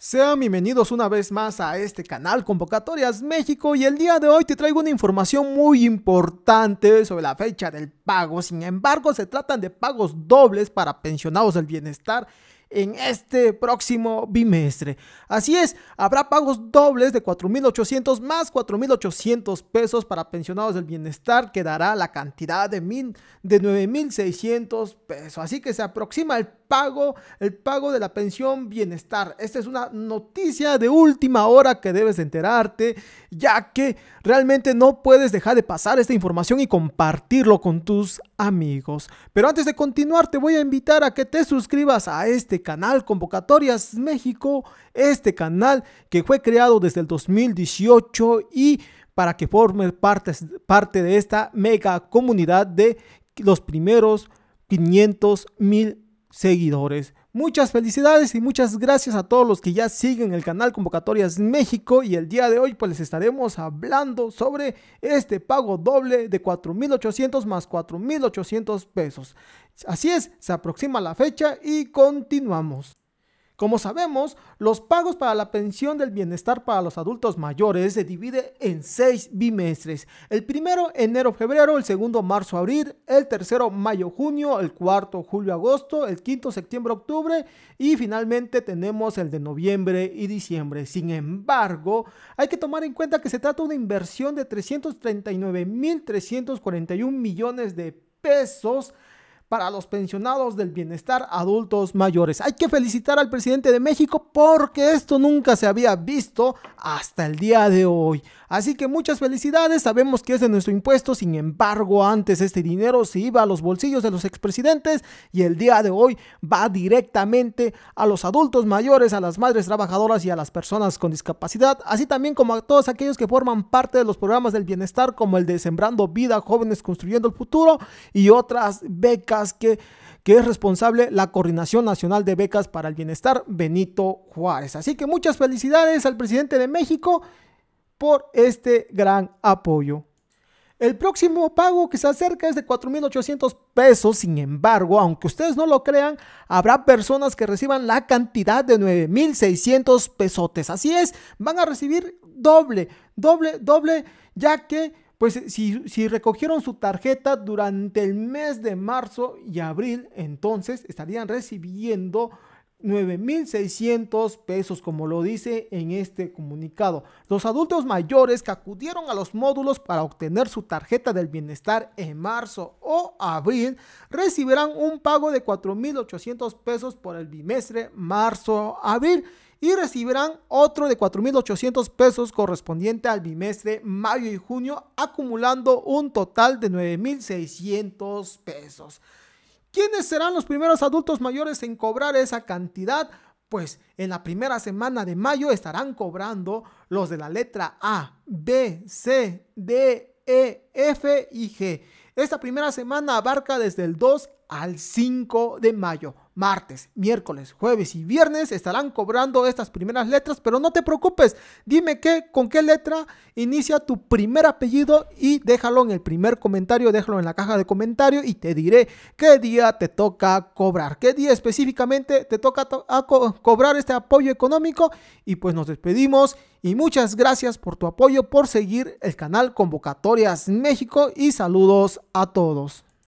Sean bienvenidos una vez más a este canal Convocatorias México y el día de hoy te traigo una información muy importante sobre la fecha del pago. Sin embargo, se tratan de pagos dobles para pensionados del bienestar en este próximo bimestre. Así es, habrá pagos dobles de 4.800 más 4.800 pesos para pensionados del bienestar, que dará la cantidad de, de 9.600 pesos. Así que se aproxima el pago, el pago de la pensión bienestar. Esta es una noticia de última hora que debes enterarte, ya que realmente no puedes dejar de pasar esta información y compartirlo con tus amigos. Pero antes de continuar, te voy a invitar a que te suscribas a este este canal Convocatorias México, este canal que fue creado desde el 2018 y para que forme parte, parte de esta mega comunidad de los primeros 500 mil seguidores. Muchas felicidades y muchas gracias a todos los que ya siguen el canal Convocatorias México y el día de hoy pues les estaremos hablando sobre este pago doble de 4.800 más 4.800 pesos. Así es, se aproxima la fecha y continuamos. Como sabemos, los pagos para la pensión del bienestar para los adultos mayores se divide en seis bimestres. El primero, enero-febrero, el segundo, marzo-abril, el tercero, mayo-junio, el cuarto, julio-agosto, el quinto, septiembre-octubre y finalmente tenemos el de noviembre y diciembre. Sin embargo, hay que tomar en cuenta que se trata de una inversión de 339.341 millones de pesos para los pensionados del bienestar adultos mayores. Hay que felicitar al presidente de México porque esto nunca se había visto hasta el día de hoy. Así que muchas felicidades, sabemos que es de nuestro impuesto, sin embargo antes este dinero se iba a los bolsillos de los expresidentes y el día de hoy va directamente a los adultos mayores, a las madres trabajadoras y a las personas con discapacidad, así también como a todos aquellos que forman parte de los programas del bienestar como el de Sembrando Vida, Jóvenes Construyendo el Futuro y otras becas que, que es responsable la Coordinación Nacional de Becas para el Bienestar, Benito Juárez. Así que muchas felicidades al presidente de México por este gran apoyo. El próximo pago que se acerca es de 4.800 pesos, sin embargo, aunque ustedes no lo crean, habrá personas que reciban la cantidad de 9.600 pesotes. Así es, van a recibir doble, doble, doble, ya que pues eh, si, recogieron su tarjeta durante el mes de marzo y abril, entonces estarían recibiendo 9.600 pesos, como lo dice en este comunicado. Los adultos mayores que acudieron a los módulos para obtener su tarjeta del bienestar en marzo o abril recibirán un pago de 4.800 pesos por el bimestre marzo-abril y recibirán otro de 4.800 pesos correspondiente al bimestre mayo y junio, acumulando un total de 9.600 pesos. ¿Quiénes serán los primeros adultos mayores en cobrar esa cantidad? Pues en la primera semana de mayo estarán cobrando los de la letra A, B, C, D, E, F y G. Esta primera semana abarca desde el 2 al 5 de mayo. Martes, miércoles, jueves y viernes estarán cobrando estas primeras letras, pero no te preocupes, dime qué, con qué letra inicia tu primer apellido y déjalo en el primer comentario, déjalo en la caja de comentarios y te diré qué día te toca cobrar, qué día específicamente te toca cobrar este apoyo económico y pues nos despedimos y muchas gracias por tu apoyo, por seguir el canal Convocatorias México y saludos a todos.